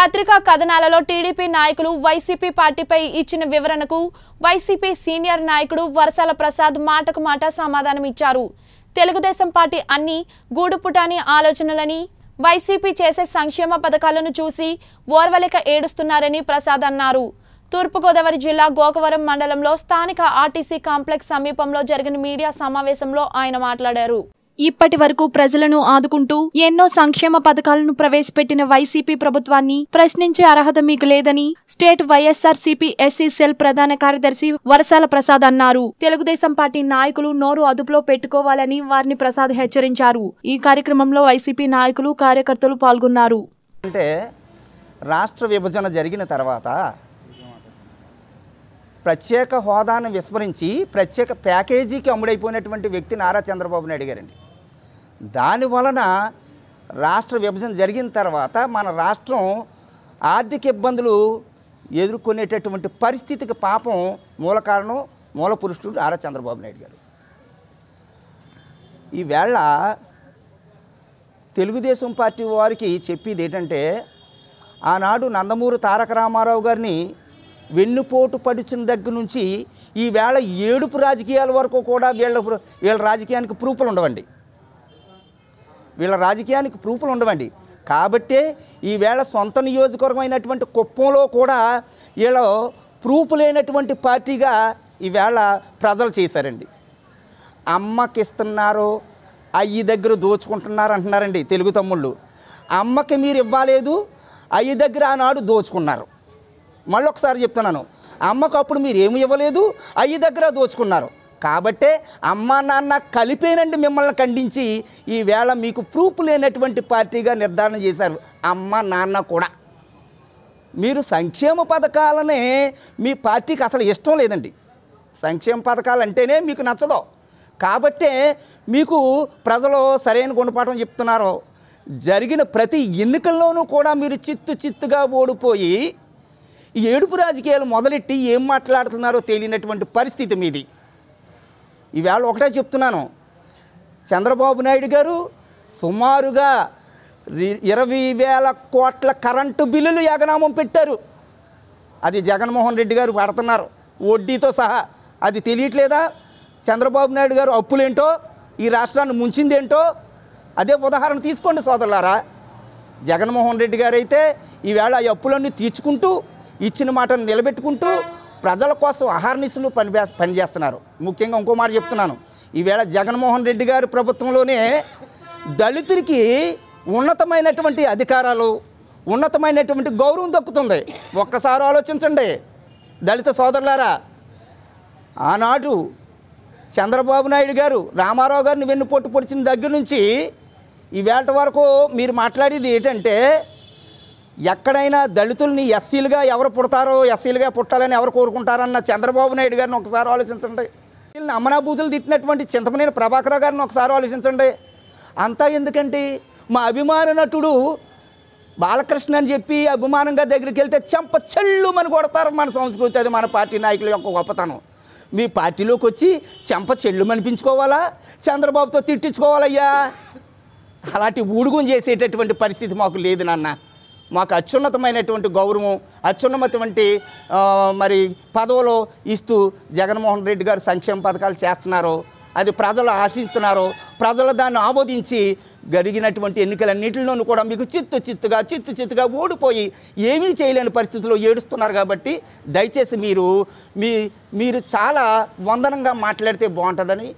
పత్రికా కథనాలలో టీడీపీ నాయకులు వైసీపీ పార్టీపై ఇచ్చిన వివరణకు వైసీపీ సీనియర్ నాయకుడు వరసాల ప్రసాద్ మాటకు మాట సమాధానమిచ్చారు తెలుగుదేశం పార్టీ అన్ని గూడుపుటాని ఆలోచనలని వైసీపీ చేసే సంక్షేమ పథకాలను చూసి ఓర్వలిక ఏడుస్తున్నారని ప్రసాద్ అన్నారు తూర్పుగోదావరి జిల్లా గోకవరం మండలంలో స్థానిక ఆర్టీసీ కాంప్లెక్స్ సమీపంలో జరిగిన మీడియా సమావేశంలో ఆయన మాట్లాడారు ఇప్పటి వరకు ప్రజలను ఆదుకుంటూ ఎన్నో సంక్షేమ పథకాలను ప్రవేశపెట్టిన వైసీపీ ప్రభుత్వాన్ని ప్రశ్నించే అర్హత మీకు లేదని స్టేట్ వైఎస్ఆర్ సిపి ప్రధాన కార్యదర్శి వరసాల ప్రసాద్ అన్నారు తెలుగుదేశం పార్టీ నాయకులు నోరు అదుపులో పెట్టుకోవాలని వారిని ప్రసాద్ హెచ్చరించారు ఈ కార్యక్రమంలో వైసీపీ నాయకులు కార్యకర్తలు పాల్గొన్నారు అంటే రాష్ట్ర విభజన జరిగిన తర్వాత ప్రత్యేక హోదాను విస్మరించి ప్రత్యేక ప్యాకేజీకి అమ్ముడైపోయినటువంటి వ్యక్తి నారా చంద్రబాబు నాయుడు గారండి దాని వలన రాష్ట్ర విభజన జరిగిన తర్వాత మన రాష్ట్రం ఆర్థిక ఇబ్బందులు ఎదుర్కొనేటటువంటి పరిస్థితికి పాపం మూల కారణం మూల పురుషుడు ఆరా చంద్రబాబు నాయుడు గారు ఈవేళ తెలుగుదేశం పార్టీ వారికి చెప్పేది ఏంటంటే ఆనాడు నందమూరి తారక రామారావు గారిని వెన్నుపోటు పడిచిన దగ్గర నుంచి ఈవేళ ఏడుపు రాజకీయాల వరకు కూడా వీళ్ళ వీళ్ళ రాజకీయానికి ప్రూపులు ఉండవండి వీళ్ళ రాజకీయానికి ప్రూఫ్లు ఉండవండి కాబట్టే ఈవేళ సొంత నియోజకవర్గమైనటువంటి కుప్పంలో కూడా వీళ్ళు ప్రూఫ్ లేనటువంటి పార్టీగా ఈవేళ ప్రజలు చేశారండి అమ్మకిస్తున్నారు అయ్యి దగ్గర దోచుకుంటున్నారు అంటున్నారండి తెలుగు తమ్ముళ్ళు అమ్మకి మీరు ఇవ్వలేదు అయ్యి దగ్గర ఆనాడు దోచుకున్నారు మళ్ళొకసారి చెప్తున్నాను అమ్మకు అప్పుడు మీరు ఏమి ఇవ్వలేదు అయ్యి దగ్గర దోచుకున్నారు కాబట్టే అమ్మా నాన్న కలిపేనండి మిమ్మల్ని ఖండించి ఈవేళ మీకు ప్రూఫ్ లేనటువంటి పార్టీగా నిర్ధారణ చేశారు అమ్మ నాన్న కూడా మీరు సంక్షేమ పథకాలనే మీ పార్టీకి అసలు ఇష్టం లేదండి సంక్షేమ పథకాలు అంటేనే మీకు నచ్చదు కాబట్టే మీకు ప్రజలు సరైన గుణపాఠం చెప్తున్నారు జరిగిన ప్రతి ఎన్నికల్లోనూ కూడా మీరు చిత్తు చిత్తుగా ఓడిపోయి ఏడుపు రాజకీయాలు మొదలెట్టి ఏం మాట్లాడుతున్నారో తెలియనటువంటి పరిస్థితి మీది ఈవేళ ఒకటే చెప్తున్నాను చంద్రబాబు నాయుడు గారు సుమారుగా ఇరవై వేల కోట్ల కరెంటు బిల్లులు ఎగనామం పెట్టారు అది జగన్మోహన్ రెడ్డి గారు పడుతున్నారు వడ్డీతో సహా అది తెలియట్లేదా చంద్రబాబు నాయుడు గారు అప్పులేంటో ఈ రాష్ట్రాన్ని ముంచిందేంటో అదే ఉదాహరణ తీసుకోండి సోదరులారా జగన్మోహన్ రెడ్డి గారైతే ఈవేళ ఈ అప్పులన్నీ తీర్చుకుంటూ ఇచ్చిన మాటను నిలబెట్టుకుంటూ ప్రజల కోసం అహర్నిశలు పని పనిచేస్తున్నారు ముఖ్యంగా ఇంకో మాట చెప్తున్నాను ఈవేళ జగన్మోహన్ రెడ్డి గారి ప్రభుత్వంలోనే దళితుడికి ఉన్నతమైనటువంటి అధికారాలు ఉన్నతమైనటువంటి గౌరవం దక్కుతుంది ఒక్కసారి ఆలోచించండి దళిత సోదరులారా ఆనాడు చంద్రబాబు నాయుడు గారు రామారావు గారిని వెన్ను పొట్టు పొడిచిన దగ్గర నుంచి ఈ వేట వరకు మీరు మాట్లాడేది ఏంటంటే ఎక్కడైనా దళితుల్ని ఎస్సీలుగా ఎవరు పుడతారో ఎస్సీలుగా పుట్టాలని ఎవరు కోరుకుంటారన్న చంద్రబాబు నాయుడు గారిని ఒకసారి ఆలోచించండి వీళ్ళని అమనాభూతులు తిట్టినటువంటి చింతమనేని ప్రభాకర్ గారిని ఒకసారి ఆలోచించండి అంతా ఎందుకంటే మా అభిమాన నటుడు బాలకృష్ణ అని చెప్పి అభిమానంగా దగ్గరికి వెళ్తే చెంప చెల్లు మని కొడతారు మన సంస్కృతి అది మన పార్టీ నాయకుల యొక్క గొప్పతనం మీ పార్టీలోకి వచ్చి చెంప చెల్లు అనిపించుకోవాలా చంద్రబాబుతో తిట్టించుకోవాలయ్యా అలాంటి ఊడుగుని చేసేటటువంటి పరిస్థితి మాకు లేదు నాన్న మాకు అత్యున్నతమైనటువంటి గౌరవం అత్యున్నతమైనటువంటి మరి పదవులు ఇస్తూ జగన్మోహన్ రెడ్డి గారు సంక్షేమ పథకాలు చేస్తున్నారు అది ప్రజలు ఆశిస్తున్నారు ప్రజలు దాన్ని ఆమోదించి జరిగినటువంటి ఎన్నికలన్నింటిలోనూ కూడా మీకు చిత్తు చిత్తుగా చిత్తు చిత్తుగా ఓడిపోయి ఏమీ చేయలేని పరిస్థితుల్లో ఏడుస్తున్నారు కాబట్టి దయచేసి మీరు మీ మీరు చాలా వందనంగా మాట్లాడితే బాగుంటుందని